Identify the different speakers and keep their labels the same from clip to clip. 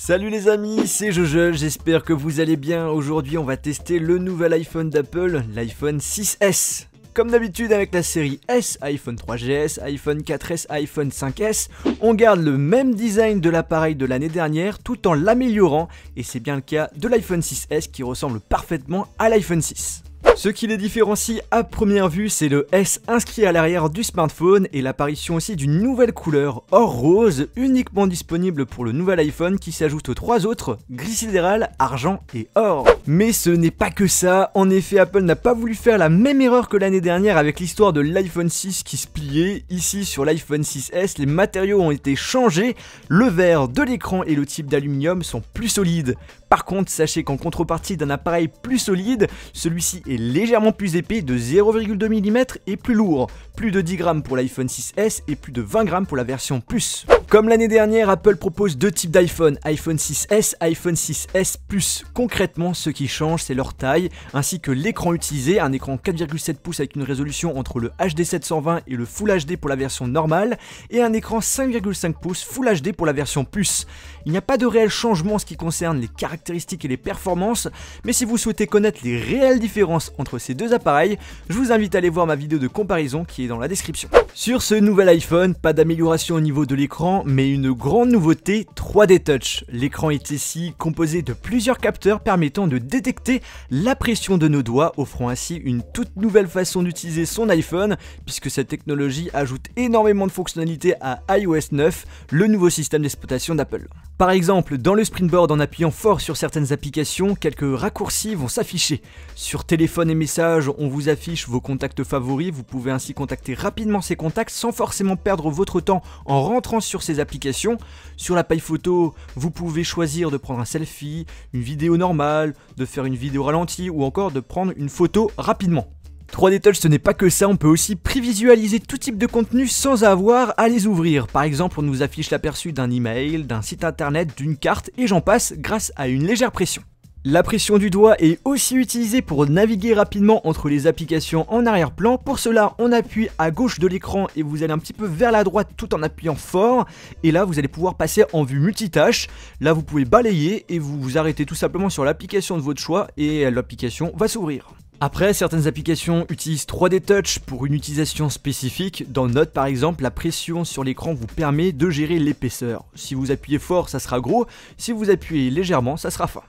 Speaker 1: Salut les amis, c'est Jojo, j'espère que vous allez bien. Aujourd'hui, on va tester le nouvel iPhone d'Apple, l'iPhone 6S. Comme d'habitude avec la série S, iPhone 3GS, iPhone 4S, iPhone 5S, on garde le même design de l'appareil de l'année dernière tout en l'améliorant et c'est bien le cas de l'iPhone 6S qui ressemble parfaitement à l'iPhone 6. Ce qui les différencie à première vue, c'est le S inscrit à l'arrière du smartphone et l'apparition aussi d'une nouvelle couleur, or rose, uniquement disponible pour le nouvel iPhone qui s'ajoute aux trois autres, gris sidéral, argent et or. Mais ce n'est pas que ça, en effet Apple n'a pas voulu faire la même erreur que l'année dernière avec l'histoire de l'iPhone 6 qui se pliait, ici sur l'iPhone 6S les matériaux ont été changés, le verre de l'écran et le type d'aluminium sont plus solides. Par contre, sachez qu'en contrepartie d'un appareil plus solide, celui-ci est légèrement plus épais de 0,2 mm et plus lourd, plus de 10 grammes pour l'iPhone 6S et plus de 20 grammes pour la version Plus. Comme l'année dernière, Apple propose deux types d'iPhone, iPhone 6S, iPhone 6S Plus. Concrètement, ce qui change, c'est leur taille, ainsi que l'écran utilisé, un écran 4,7 pouces avec une résolution entre le HD 720 et le Full HD pour la version normale, et un écran 5,5 pouces Full HD pour la version Plus. Il n'y a pas de réel changement en ce qui concerne les caractéristiques et les performances, mais si vous souhaitez connaître les réelles différences entre ces deux appareils, je vous invite à aller voir ma vidéo de comparaison qui est dans la description. Sur ce nouvel iPhone, pas d'amélioration au niveau de l'écran, mais une grande nouveauté 3D Touch. L'écran est ici composé de plusieurs capteurs permettant de détecter la pression de nos doigts, offrant ainsi une toute nouvelle façon d'utiliser son iPhone, puisque cette technologie ajoute énormément de fonctionnalités à iOS 9, le nouveau système d'exploitation d'Apple. Par exemple, dans le sprintboard, en appuyant fort sur certaines applications, quelques raccourcis vont s'afficher. Sur téléphone et messages, on vous affiche vos contacts favoris, vous pouvez ainsi contacter rapidement ces contacts sans forcément perdre votre temps en rentrant sur applications. Sur la paille photo, vous pouvez choisir de prendre un selfie, une vidéo normale, de faire une vidéo ralentie ou encore de prendre une photo rapidement. 3D Touch ce n'est pas que ça, on peut aussi prévisualiser tout type de contenu sans avoir à les ouvrir. Par exemple, on nous affiche l'aperçu d'un email, d'un site internet, d'une carte et j'en passe grâce à une légère pression. La pression du doigt est aussi utilisée pour naviguer rapidement entre les applications en arrière-plan. Pour cela, on appuie à gauche de l'écran et vous allez un petit peu vers la droite tout en appuyant fort. Et là, vous allez pouvoir passer en vue multitâche. Là, vous pouvez balayer et vous vous arrêtez tout simplement sur l'application de votre choix et l'application va s'ouvrir. Après, certaines applications utilisent 3D Touch pour une utilisation spécifique. Dans Note, par exemple, la pression sur l'écran vous permet de gérer l'épaisseur. Si vous appuyez fort, ça sera gros. Si vous appuyez légèrement, ça sera fin.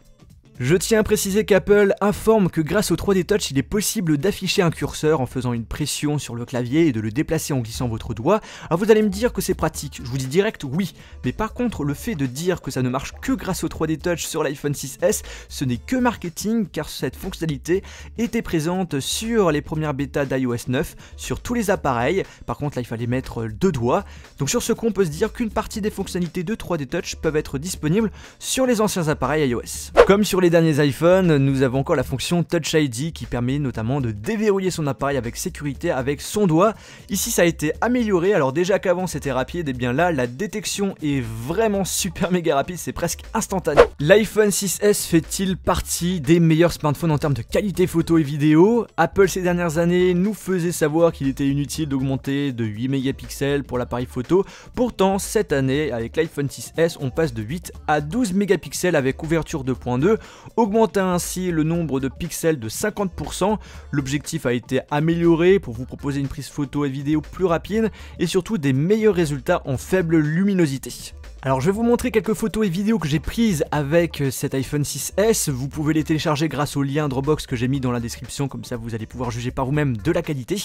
Speaker 1: Je tiens à préciser qu'Apple informe que grâce au 3D Touch, il est possible d'afficher un curseur en faisant une pression sur le clavier et de le déplacer en glissant votre doigt. Alors vous allez me dire que c'est pratique, je vous dis direct oui, mais par contre le fait de dire que ça ne marche que grâce au 3D Touch sur l'iPhone 6S, ce n'est que marketing car cette fonctionnalité était présente sur les premières bêtas d'iOS 9, sur tous les appareils, par contre là il fallait mettre deux doigts, donc sur ce coup on peut se dire qu'une partie des fonctionnalités de 3D Touch peuvent être disponibles sur les anciens appareils iOS. Comme sur les les derniers iPhone nous avons encore la fonction Touch ID qui permet notamment de déverrouiller son appareil avec sécurité avec son doigt. Ici, ça a été amélioré. Alors déjà qu'avant c'était rapide, et eh bien là, la détection est vraiment super méga rapide, c'est presque instantané. L'iPhone 6S fait-il partie des meilleurs smartphones en termes de qualité photo et vidéo Apple ces dernières années nous faisait savoir qu'il était inutile d'augmenter de 8 mégapixels pour l'appareil photo. Pourtant, cette année, avec l'iPhone 6S, on passe de 8 à 12 mégapixels avec ouverture 2.2 augmenta ainsi le nombre de pixels de 50%. L'objectif a été amélioré pour vous proposer une prise photo et vidéo plus rapide et surtout des meilleurs résultats en faible luminosité. Alors je vais vous montrer quelques photos et vidéos que j'ai prises avec euh, cet iPhone 6S, vous pouvez les télécharger grâce au lien Dropbox que j'ai mis dans la description, comme ça vous allez pouvoir juger par vous-même de la qualité.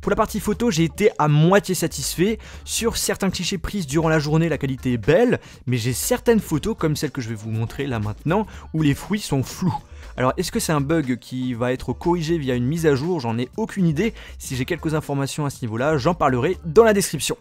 Speaker 1: Pour la partie photo, j'ai été à moitié satisfait, sur certains clichés prises durant la journée la qualité est belle, mais j'ai certaines photos comme celle que je vais vous montrer là maintenant, où les fruits sont flous. Alors est-ce que c'est un bug qui va être corrigé via une mise à jour J'en ai aucune idée, si j'ai quelques informations à ce niveau-là, j'en parlerai dans la description.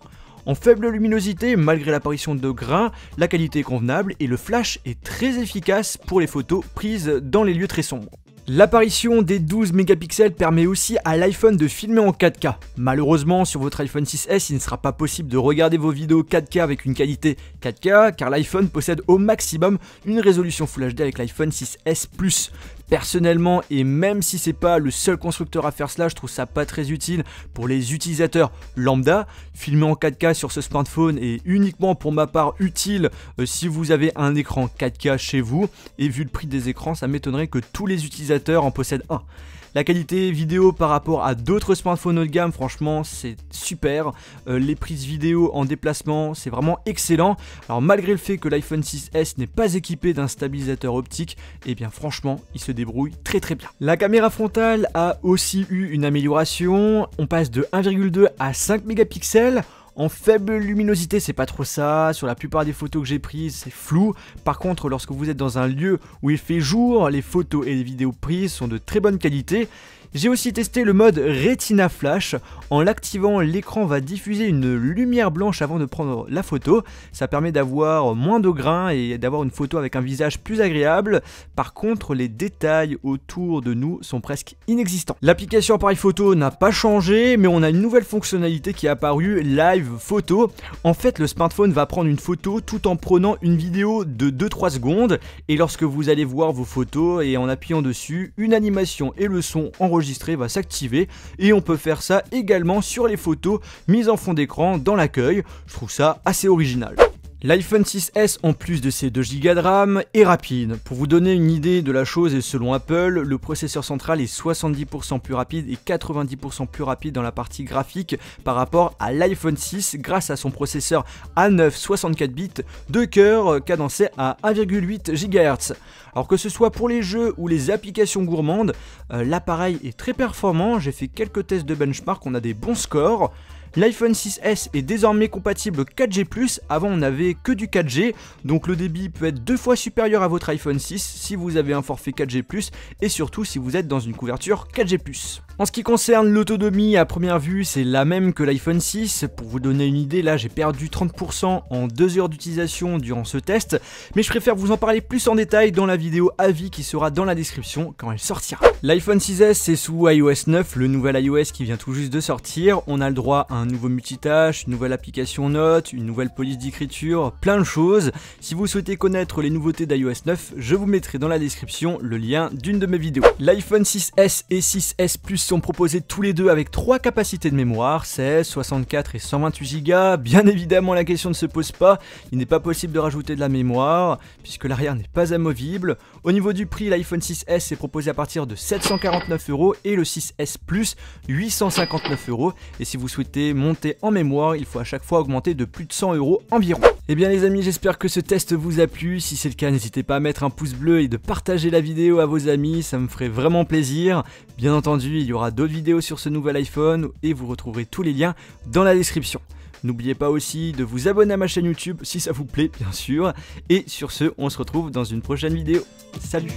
Speaker 1: En faible luminosité, malgré l'apparition de grains, la qualité est convenable et le flash est très efficace pour les photos prises dans les lieux très sombres. L'apparition des 12 mégapixels permet aussi à l'iPhone de filmer en 4K. Malheureusement, sur votre iPhone 6S, il ne sera pas possible de regarder vos vidéos 4K avec une qualité 4K, car l'iPhone possède au maximum une résolution Full HD avec l'iPhone 6S Plus. Personnellement, et même si c'est pas le seul constructeur à faire cela, je trouve ça pas très utile pour les utilisateurs lambda. Filmer en 4K sur ce smartphone est uniquement pour ma part utile euh, si vous avez un écran 4K chez vous, et vu le prix des écrans, ça m'étonnerait que tous les utilisateurs en possèdent un. La qualité vidéo par rapport à d'autres smartphones haut de gamme, franchement, c'est super. Euh, les prises vidéo en déplacement, c'est vraiment excellent. Alors malgré le fait que l'iPhone 6S n'est pas équipé d'un stabilisateur optique, et eh bien franchement, il se débrouille très très bien. La caméra frontale a aussi eu une amélioration. On passe de 1,2 à 5 mégapixels. En faible luminosité, c'est pas trop ça. Sur la plupart des photos que j'ai prises, c'est flou. Par contre, lorsque vous êtes dans un lieu où il fait jour, les photos et les vidéos prises sont de très bonne qualité. J'ai aussi testé le mode Retina Flash. En l'activant, l'écran va diffuser une lumière blanche avant de prendre la photo. Ça permet d'avoir moins de grains et d'avoir une photo avec un visage plus agréable. Par contre, les détails autour de nous sont presque inexistants. L'application appareil photo n'a pas changé, mais on a une nouvelle fonctionnalité qui est apparue, Live Photo. En fait, le smartphone va prendre une photo tout en prenant une vidéo de 2-3 secondes. Et lorsque vous allez voir vos photos et en appuyant dessus, une animation et le son enregistrent va s'activer et on peut faire ça également sur les photos mises en fond d'écran dans l'accueil. Je trouve ça assez original. L'iPhone 6S, en plus de ses 2Go de RAM, est rapide. Pour vous donner une idée de la chose, et selon Apple, le processeur central est 70% plus rapide et 90% plus rapide dans la partie graphique par rapport à l'iPhone 6 grâce à son processeur A9 64 bits de cœur euh, cadencé à 1,8 GHz. Alors que ce soit pour les jeux ou les applications gourmandes, euh, l'appareil est très performant, j'ai fait quelques tests de benchmark, on a des bons scores. L'iPhone 6S est désormais compatible 4G+, avant on n'avait que du 4G, donc le débit peut être deux fois supérieur à votre iPhone 6 si vous avez un forfait 4G+, et surtout si vous êtes dans une couverture 4G+. En ce qui concerne l'autonomie, à première vue, c'est la même que l'iPhone 6. Pour vous donner une idée, là j'ai perdu 30% en 2 heures d'utilisation durant ce test, mais je préfère vous en parler plus en détail dans la vidéo avis qui sera dans la description quand elle sortira. L'iPhone 6S, c'est sous iOS 9, le nouvel iOS qui vient tout juste de sortir. On a le droit à un nouveau multitâche, une nouvelle application Note, une nouvelle police d'écriture, plein de choses. Si vous souhaitez connaître les nouveautés d'iOS 9, je vous mettrai dans la description le lien d'une de mes vidéos. L'iPhone 6S et 6S Plus sont proposés tous les deux avec trois capacités de mémoire, 16, 64 et 128 Go. Bien évidemment, la question ne se pose pas, il n'est pas possible de rajouter de la mémoire, puisque l'arrière n'est pas amovible. Au niveau du prix, l'iPhone 6S est proposé à partir de 749 euros et le 6S Plus 859 euros. Et si vous souhaitez monter en mémoire, il faut à chaque fois augmenter de plus de 100 euros environ. Eh bien les amis, j'espère que ce test vous a plu. Si c'est le cas, n'hésitez pas à mettre un pouce bleu et de partager la vidéo à vos amis, ça me ferait vraiment plaisir. Bien entendu, il y aura d'autres vidéos sur ce nouvel iPhone et vous retrouverez tous les liens dans la description. N'oubliez pas aussi de vous abonner à ma chaîne YouTube si ça vous plaît, bien sûr. Et sur ce, on se retrouve dans une prochaine vidéo. Salut